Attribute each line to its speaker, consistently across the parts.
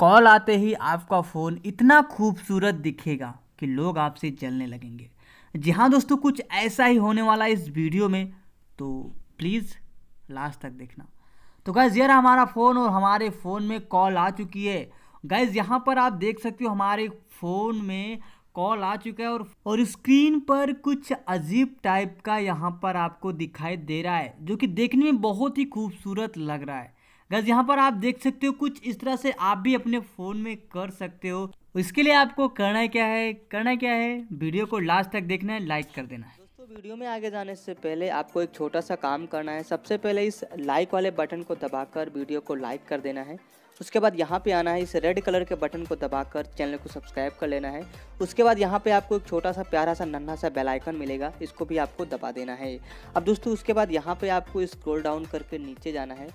Speaker 1: call आते ही आपका phone इतना खूबसूरत दिखेगा कि लोग आपसे जलने लगेंगे जी हाँ दोस्तों कुछ ऐसा ही होने वाला है इस वीडियो में तो प्लीज़ लास्ट तक देखना तो गैज़ यार हमारा फ़ोन और हमारे फ़ोन में कॉल आ चुकी है गैज़ यहाँ पर आप देख सकते हो हमारे फ़ोन में कॉल आ चुका है और और स्क्रीन पर कुछ अजीब टाइप का यहाँ पर आपको दिखाई दे रहा है जो कि देखने में बहुत ही खूबसूरत लग रहा है गज यहाँ पर आप देख सकते हो कुछ इस तरह से आप भी अपने फ़ोन में कर सकते हो इसके लिए आपको करना क्या है करना क्या है वीडियो को लास्ट तक देखना है लाइक कर देना है दोस्तों वीडियो में आगे जाने से पहले आपको एक छोटा सा काम करना है सबसे पहले इस लाइक वाले बटन को दबाकर वीडियो को लाइक कर देना है उसके बाद यहाँ पे आना है इस रेड कलर के बटन को दबाकर चैनल को सब्सक्राइब कर लेना है उसके बाद यहाँ पे आपको एक छोटा सा प्यारा सा नन्हा सा बेल आइकन मिलेगा इसको भी आपको दबा देना है अब दोस्तों उसके बाद यहाँ पे आपको स्क्रॉल डाउन करके नीचे जाना है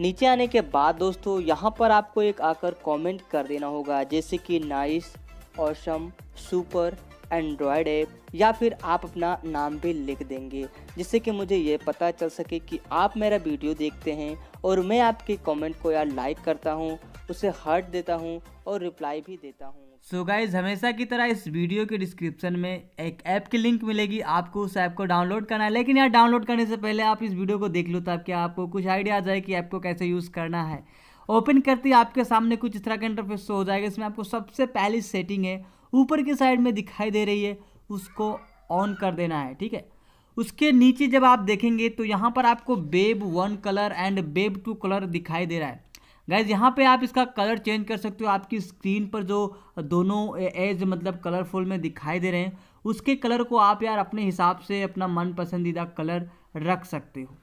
Speaker 1: नीचे आने के बाद दोस्तों यहाँ पर आपको एक आकर कमेंट कर देना होगा जैसे कि nice awesome super android app या फिर आप अपना नाम भी लिख देंगे जिससे कि मुझे ये पता चल सके कि आप मेरा वीडियो देखते हैं और मैं आपके कमेंट को यार लाइक करता हूँ उसे हार्ट देता हूँ और रिप्लाई भी देता हूँ सो so गाइज हमेशा की तरह इस वीडियो के डिस्क्रिप्शन में एक ऐप की लिंक मिलेगी आपको उस ऐप को डाउनलोड करना है लेकिन यार डाउनलोड करने से पहले आप इस वीडियो को देख लो ताकि आपको कुछ आइडिया आ जाए कि ऐप को कैसे यूज़ करना है ओपन करते ही आपके सामने कुछ इस तरह का इंटरफेस हो जाएगा इसमें आपको सबसे पहली सेटिंग है ऊपर की साइड में दिखाई दे रही है उसको ऑन कर देना है ठीक है उसके नीचे जब आप देखेंगे तो यहाँ पर आपको babe one colour and babe two colour दिखाई दे रहा है गैज यहाँ पे आप इसका कलर चेंज कर सकते हो आपकी स्क्रीन पर जो दोनों एज मतलब कलरफुल में दिखाई दे रहे हैं उसके कलर को आप यार अपने हिसाब से अपना मन पसंदीदा कलर रख सकते हो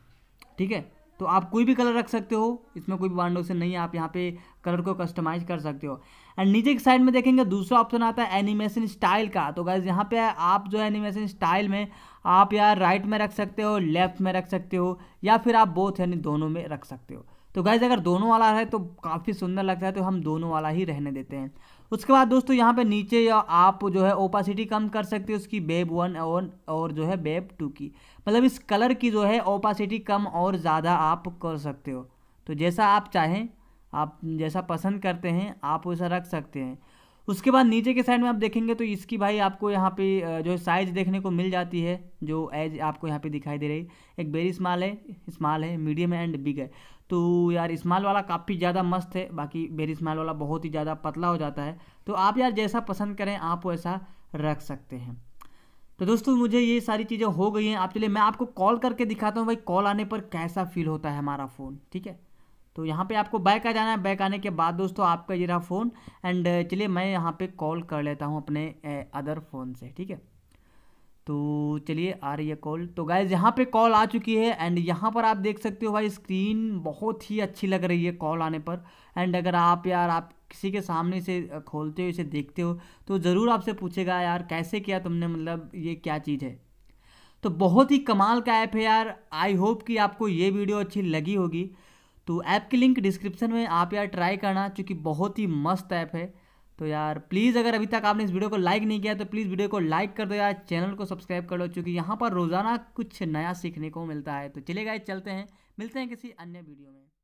Speaker 1: ठीक है तो आप कोई भी कलर रख सकते हो इसमें कोई वांडो से नहीं है आप यहाँ पे कलर को कस्टमाइज कर सकते हो एंड नीचे की साइड में देखेंगे दूसरा ऑप्शन आता है एनिमेशन स्टाइल का तो गाइज यहाँ पे आप जो एनिमेशन स्टाइल में आप यार राइट में रख सकते हो लेफ्ट में रख सकते हो या फिर आप बोथ यानी दोनों में रख सकते हो तो गाइज अगर दोनों वाला है तो काफ़ी सुंदर लगता है तो हम दोनों वाला ही रहने देते हैं उसके बाद दोस्तों यहाँ पे नीचे आप जो है ओपासिटी कम कर सकते हो उसकी बेब वन और और जो है बेब टू की मतलब इस कलर की जो है ओपासिटी कम और ज़्यादा आप कर सकते हो तो जैसा आप चाहें आप जैसा पसंद करते हैं आप वैसा रख सकते हैं उसके बाद नीचे के साइड में आप देखेंगे तो इसकी भाई आपको यहाँ पे जो है साइज़ देखने को मिल जाती है जो एज आपको यहाँ पे दिखाई दे रही एक बेरी स्मॉल है स्माल है मीडियम एंड बिग है तो यार इस्माल वाला काफ़ी ज़्यादा मस्त है बाकी बेरी स्माल वाला बहुत ही ज़्यादा पतला हो जाता है तो आप यार जैसा पसंद करें आप वैसा रख सकते हैं तो दोस्तों मुझे ये सारी चीज़ें हो गई हैं आप चलिए मैं आपको कॉल करके दिखाता हूँ भाई कॉल आने पर कैसा फील होता है हमारा फ़ोन ठीक है तो यहाँ पे आपको बैक आ जाना है बैक आने के बाद दोस्तों आपका ये रहा फ़ोन एंड uh, चलिए मैं यहाँ पे कॉल कर लेता हूँ अपने अदर uh, फ़ोन से ठीक है तो चलिए आ रही है कॉल तो गाइज यहाँ पे कॉल आ चुकी है एंड यहाँ पर आप देख सकते हो भाई स्क्रीन बहुत ही अच्छी लग रही है कॉल आने पर एंड अगर आप यार आप किसी के सामने से uh, खोलते हो इसे देखते हो तो ज़रूर आपसे पूछेगा यार कैसे किया तुमने मतलब ये क्या चीज़ है तो बहुत ही कमाल का ऐप है यार आई होप कि आपको ये वीडियो अच्छी लगी होगी तो ऐप की लिंक डिस्क्रिप्शन में आप यार ट्राई करना चूँकि बहुत ही मस्त ऐप है तो यार प्लीज़ अगर अभी तक आपने इस वीडियो को लाइक नहीं किया तो प्लीज़ वीडियो को लाइक कर दो यार चैनल को सब्सक्राइब कर लो चूँकि यहाँ पर रोज़ाना कुछ नया सीखने को मिलता है तो चलिए ये चलते हैं मिलते हैं किसी अन्य वीडियो में